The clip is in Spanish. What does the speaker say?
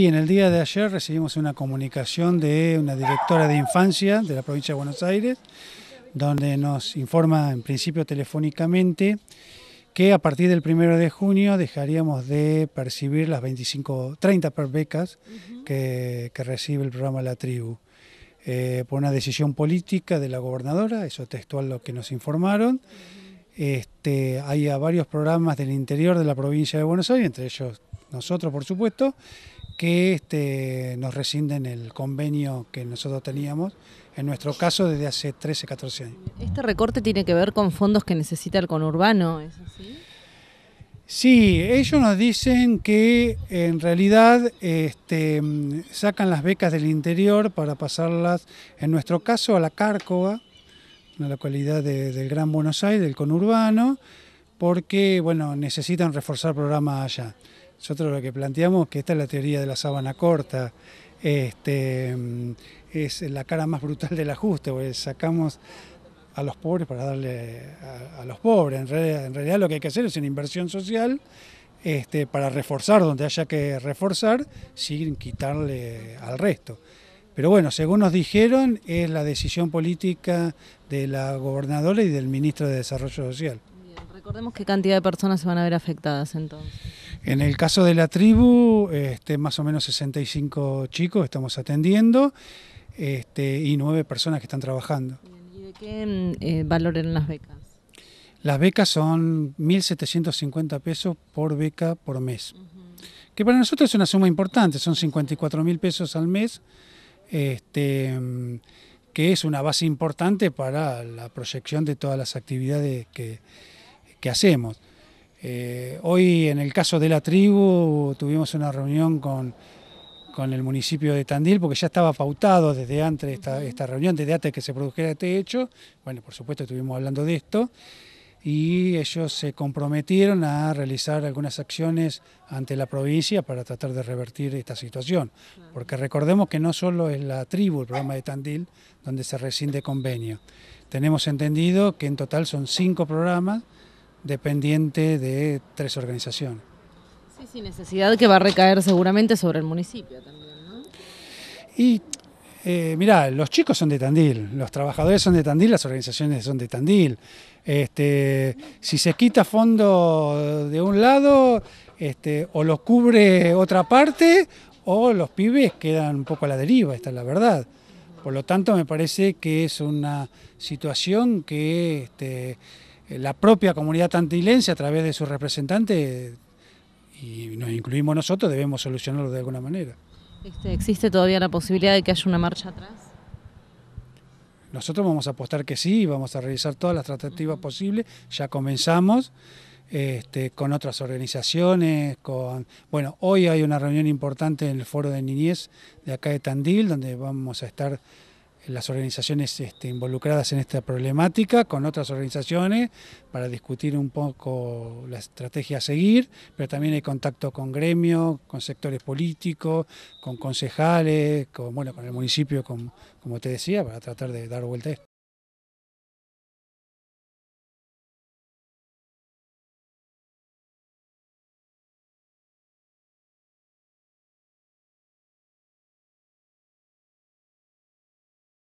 Y en el día de ayer recibimos una comunicación de una directora de infancia de la provincia de Buenos Aires, donde nos informa en principio telefónicamente que a partir del primero de junio dejaríamos de percibir las 25, 30 per becas que, recibe el programa La Tribu. Eh, por una decisión política de la gobernadora, eso textual lo que nos informaron. Este, hay varios programas del interior de la provincia de Buenos Aires, entre ellos nosotros, por supuesto, que este, nos rescinden el convenio que nosotros teníamos, en nuestro caso desde hace 13, 14 años. ¿Este recorte tiene que ver con fondos que necesita el conurbano? ¿Es así? Sí, ellos nos dicen que en realidad este, sacan las becas del interior para pasarlas, en nuestro caso, a la Cárcova, una localidad del Gran Buenos Aires, del conurbano, porque bueno, necesitan reforzar programas allá. Nosotros lo que planteamos que esta es la teoría de la sábana corta, este, es la cara más brutal del ajuste, porque sacamos a los pobres para darle a, los pobres. En realidad, lo que hay que hacer es una inversión social este, para reforzar donde haya que reforzar sin quitarle al resto. Pero bueno, según nos dijeron, es la decisión política de la gobernadora y del ministro de Desarrollo Social. recordemos qué cantidad de personas se van a ver afectadas entonces. En el caso de la tribu, este, más o menos 65 chicos estamos atendiendo este, y nueve personas que están trabajando. ¿Y de qué mm, eh, valor eran las becas? Las becas son 1.750 pesos por beca por mes, que para nosotros es una suma importante, son 54.000 pesos al mes, este, mm, que es una base importante para la proyección de todas las actividades que hacemos. Eh, hoy en el caso de la tribu tuvimos una reunión con, el municipio de Tandil, porque ya estaba pautado desde antes esta, reunión, desde antes que se produjera este hecho. Bueno, por supuesto estuvimos hablando de esto y ellos se comprometieron a realizar algunas acciones ante la provincia para tratar de revertir esta situación. Porque recordemos que no solo es la tribu el programa de Tandil donde se rescinde convenio. Tenemos entendido que en total son cinco programas dependiente de tres organizaciones. Sí, sí, necesidad que va a recaer seguramente sobre el municipio también, ¿no? Y eh, mirá, los chicos son de Tandil, los trabajadores son de Tandil, las organizaciones son de Tandil. Este, si se quita fondo de un lado, este, o los cubre otra parte, o los pibes quedan un poco a la deriva, esta es la verdad. Por lo tanto, me parece que es una situación que este, eh, la propia comunidad tantilense a través de sus representantes, y nos incluimos nosotros, debemos solucionarlo de alguna manera. Este, ¿Existe todavía la posibilidad de que haya una marcha atrás? Nosotros vamos a apostar que sí, vamos a realizar todas las tratativas posibles, ya comenzamos. Este, con otras organizaciones, con bueno, hoy hay una reunión importante en el foro de niñez de acá de Tandil, donde vamos a estar las organizaciones este, involucradas en esta problemática con otras organizaciones para discutir un poco la estrategia a seguir, pero también hay contacto con gremios, con sectores políticos, con concejales, con, con el municipio, como te decía, para tratar de dar vuelta a esto.